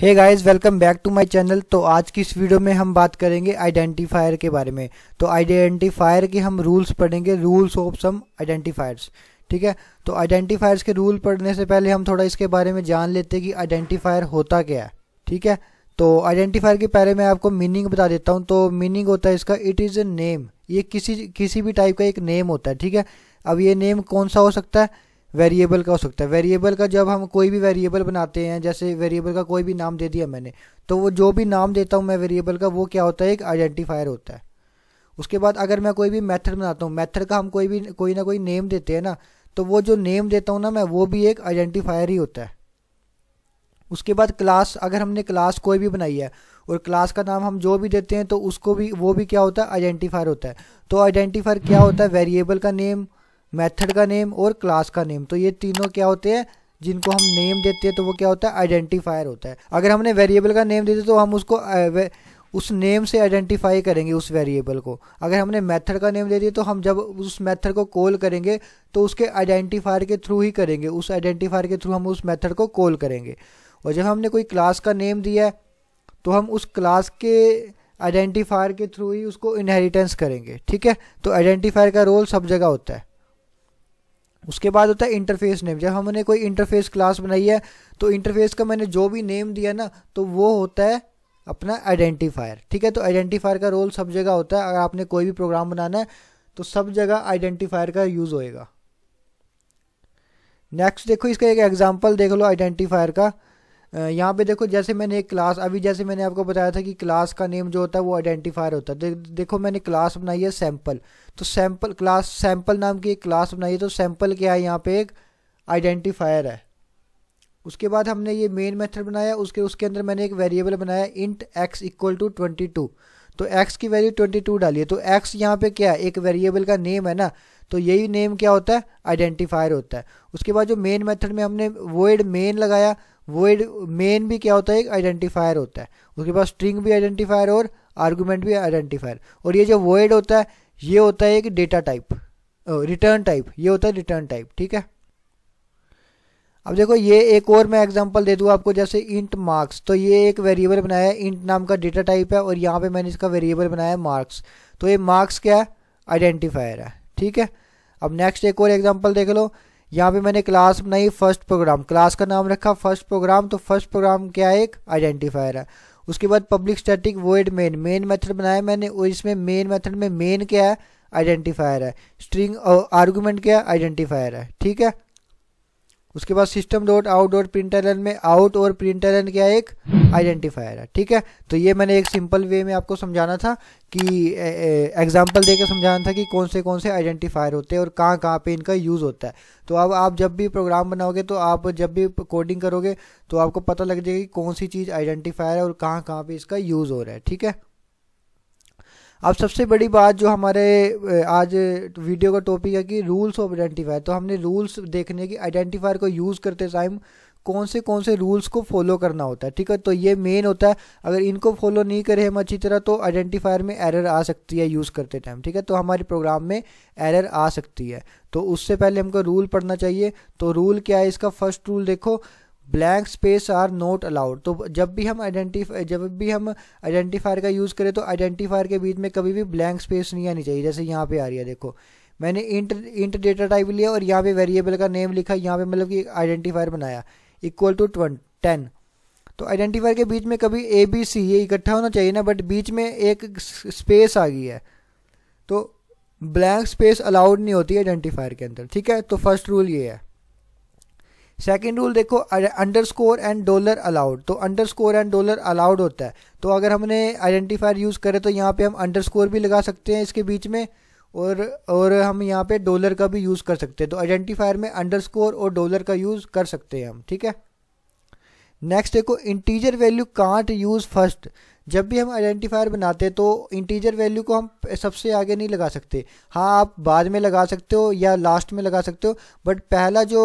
hey guys welcome back to my channel तो आज की इस वीडियो में हम बात करेंगे आइडेंटिफायर के बारे में तो आइडेंटिफायर के हम रूल्स पढ़ेंगे रूल्स ऑफ सम आइडेंटिफायर्स ठीक है तो आइडेंटिफायर्स के रूल पढ़ने से पहले हम थोड़ा इसके बारे में जान लेते हैं कि आइडेंटिफायर होता क्या है ठीक है तो आइडेंटिफायर के पहले मैं आपको मीनिंग बता देता हूँ तो मीनिंग होता है इसका इट इज़ ए नेम ये किसी किसी भी टाइप का एक नेम होता है ठीक है अब ये नेम कौन सा हो सकता है वेरिएबल का हो सकता है वेरिएबल का जब हम कोई भी वेरिएबल बनाते हैं जैसे वेरिएबल का कोई भी नाम दे दिया मैंने तो वो जो भी नाम देता हूँ मैं वेरिएबल का वो क्या होता है एक आइडेंटिफायर होता है उसके बाद अगर मैं कोई भी मेथड बनाता हूँ मेथड का हम कोई भी कोई ना कोई नेम देते हैं ना तो वो जो नेम देता हूँ ना मैं वो भी एक आइडेंटिफायर ही होता है उसके बाद क्लास अगर हमने क्लास कोई भी बनाई है और क्लास का नाम हम जो भी देते हैं तो उसको भी वो भी क्या होता है आइडेंटिफायर होता है तो आइडेंटिफायर क्या होता है वेरिएबल का नेम मेथड का नेम और क्लास का नेम तो ये तीनों क्या होते हैं जिनको हम नेम देते हैं तो वो क्या होता है आइडेंटिफायर होता है अगर हमने वेरिएबल का नेम दे दिया तो हम उसको उस नेम से आइडेंटिफाई करेंगे उस वेरिएबल को अगर हमने मेथड का नेम दे दिया तो हम जब उस मेथड को कॉल करेंगे तो उसके आइडेंटिफायर के थ्रू ही करेंगे उस आइडेंटिफायर के थ्रू हम उस मेथड को कॉल करेंगे और जब हमने कोई क्लास का नेम दिया है तो हम उस क्लास के आइडेंटिफायर के थ्रू ही उसको इनहेरिटेंस करेंगे ठीक है तो आइडेंटिफायर का रोल सब जगह होता है उसके बाद होता है इंटरफेस नेम जब हमने कोई इंटरफेस क्लास बनाई है तो इंटरफेस का मैंने जो भी नेम दिया ना तो वो होता है अपना आइडेंटिफायर ठीक है तो आइडेंटिफायर का रोल सब जगह होता है अगर आपने कोई भी प्रोग्राम बनाना है तो सब जगह आइडेंटिफायर का यूज़ होएगा नेक्स्ट देखो इसका एक एग्जांपल देख लो आइडेंटिफायर का यहाँ पे देखो जैसे मैंने एक क्लास अभी जैसे मैंने आपको बताया था कि क्लास का नेम जो होता है वो आइडेंटिफायर होता है दे, देखो मैंने क्लास बनाई है सैम्पल तो सैम्पल क्लास सैम्पल नाम की एक क्लास बनाई है तो सैम्पल क्या है यहाँ पे एक आइडेंटिफायर है उसके बाद हमने ये मेन मेथड बनाया उसके उसके अंदर मैंने एक वेरिएबल बनाया int x equal to twenty two तो एक्स की वैल्यू ट्वेंटी टू है तो एक्स यहाँ पे क्या है एक वेरिएबल का नेम है ना तो यही नेम क्या होता है आइडेंटिफायर होता है उसके बाद जो मेन मेथड में हमने वोइड मेन लगाया वोइड मेन भी क्या होता है एक आइडेंटिफायर होता है उसके बाद स्ट्रिंग भी आइडेंटिफायर और आर्गूमेंट भी आइडेंटिफायर और ये जो वोइड होता है ये होता है एक डेटा टाइप रिटर्न टाइप ये होता है रिटर्न टाइप ठीक है अब देखो ये एक और मैं एग्जांपल दे दूँ आपको जैसे इंट मार्क्स तो ये एक वेरिएबल बनाया है इंट नाम का डेटा टाइप है और यहाँ पे मैंने इसका वेरिएबल बनाया है मार्क्स तो ये मार्क्स क्या है आइडेंटिफायर है ठीक है अब नेक्स्ट एक और एग्जांपल देख लो यहाँ पे मैंने क्लास बनाई फर्स्ट प्रोग्राम क्लास का नाम रखा फर्स्ट प्रोग्राम तो फर्स्ट प्रोग्राम क्या है एक आइडेंटिफायर है उसके बाद public static word main main method बनाया मैंने और इसमें मेन मेथड में मेन क्या है आइडेंटिफायर है स्ट्रिंग आर्गूमेंट क्या है आइडेंटिफायर है ठीक है उसके बाद system dot out dot printer में आउट और प्रिंटर क्या एक आइडेंटिफायर है ठीक है तो ये मैंने एक सिंपल वे में आपको समझाना था कि एग्जांपल देके समझाना था कि कौन से कौन से आइडेंटिफायर होते हैं और कहाँ कहाँ पे इनका यूज़ होता है तो अब आप जब भी प्रोग्राम बनाओगे तो आप जब भी कोडिंग करोगे तो आपको पता लग जाएगा कि कौन सी चीज़ आइडेंटिफायर है और कहाँ कहाँ पर इसका यूज़ हो रहा है ठीक है अब सबसे बड़ी बात जो हमारे आज वीडियो का टॉपिक है कि रूल्स ऑफ आइडेंटिफायर तो हमने रूल्स देखने की आइडेंटिफायर को यूज़ करते टाइम कौन से कौन से रूल्स को फॉलो करना होता है ठीक है तो ये मेन होता है अगर इनको फॉलो नहीं करें हम अच्छी तरह तो आइडेंटिफायर में एरर आ सकती है यूज़ करते टाइम ठीक है तो हमारे प्रोग्राम में एरर आ सकती है तो उससे पहले हमको रूल पढ़ना चाहिए तो रूल क्या है इसका फर्स्ट रूल देखो blank space are not allowed तो जब भी हम आइडेंटिफाई जब भी हम आइडेंटिफायर का यूज़ करें तो आइडेंटिफायर के बीच में कभी भी ब्लैंक स्पेस नहीं आनी चाहिए जैसे यहाँ पे आ रही है देखो मैंने इंट इंट डेटा टाइप लिया और यहाँ पे वेरिएबल का नेम लिखा यहाँ पे मतलब कि आइडेंटिफायर बनाया इक्वल टू ट्वेंट टेन तो आइडेंटिफायर के बीच में कभी ए बी सी ये इकट्ठा होना चाहिए ना बट बीच में एक स्पेस आ गई है तो ब्लैंक स्पेस अलाउड नहीं होती आइडेंटिफायर के अंदर ठीक है तो फर्स्ट रूल ये है सेकेंड रूल देखो underscore and dollar allowed तो underscore and dollar allowed होता है तो अगर हमने आइडेंटिफायर यूज़ करें तो यहाँ पे हम अंडर स्कोर भी लगा सकते हैं इसके बीच में और और हम यहाँ पे डॉलर का भी यूज़ कर सकते हैं तो आइडेंटिफायर में अंडर स्कोर और डॉलर का यूज़ कर सकते हैं हम ठीक है नेक्स्ट देखो integer value can't use first जब भी हम आइडेंटिफायर बनाते हैं तो इंटीजर वैल्यू को हम सबसे आगे नहीं लगा सकते हाँ आप बाद में लगा सकते हो या लास्ट में लगा सकते हो बट पहला जो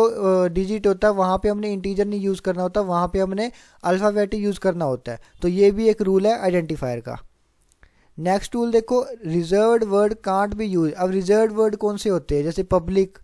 डिजिट होता है वहाँ पे हमने इंटीजर नहीं यूज़ करना होता वहाँ पे हमने अल्फ़ाबेट यूज़ करना होता है तो ये भी एक रूल है आइडेंटिफायर का नेक्स्ट रूल देखो रिजर्व वर्ड कांट भी यूज अब रिजर्व वर्ड कौन से होते हैं जैसे पब्लिक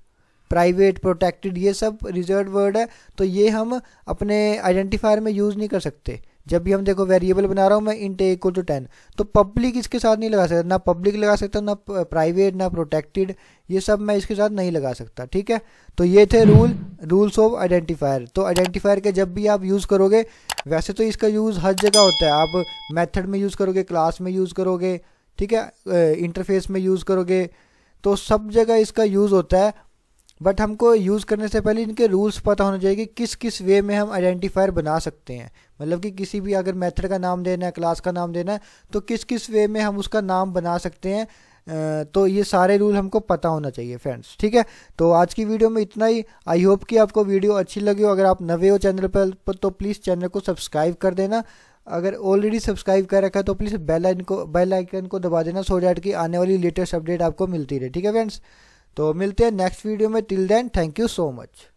प्राइवेट प्रोटेक्टेड ये सब रिजर्व वर्ड है तो ये हम अपने आइडेंटिफायर में यूज़ नहीं कर सकते जब भी हम देखो वेरिएबल बना रहा हूँ मैं इंट एक टू टेन तो पब्लिक इसके साथ नहीं लगा सकता ना पब्लिक लगा सकता ना प्राइवेट ना प्रोटेक्टेड ये सब मैं इसके साथ नहीं लगा सकता ठीक है तो ये थे रूल रूल्स ऑफ आइडेंटिफायर तो आइडेंटिफायर के जब भी आप यूज़ करोगे वैसे तो इसका यूज़ हर जगह होता है आप मैथड में यूज़ करोगे क्लास में यूज़ करोगे ठीक है इंटरफेस में यूज़ करोगे तो सब जगह इसका यूज़ होता है बट हमको यूज़ करने से पहले इनके रूल्स पता होना चाहिए कि किस किस वे में हम आइडेंटिफायर बना सकते हैं मतलब कि किसी भी अगर मेथड का नाम देना है क्लास का नाम देना है तो किस किस वे में हम उसका नाम बना सकते हैं तो ये सारे रूल हमको पता होना चाहिए फ्रेंड्स ठीक है तो आज की वीडियो में इतना ही आई होप कि आपको वीडियो अच्छी लगी हो अगर आप नवे हो चैनल पर तो प्लीज़ चैनल को सब्सक्राइब कर देना अगर ऑलरेडी सब्सक्राइब कर रखा है तो प्लीज़ बेल आइकन को बेल आइकन को दबा देना सो डैट की आने वाली लेटेस्ट अपडेट आपको मिलती रहे ठीक है फ्रेंड्स तो मिलते हैं नेक्स्ट वीडियो में till then thank you so much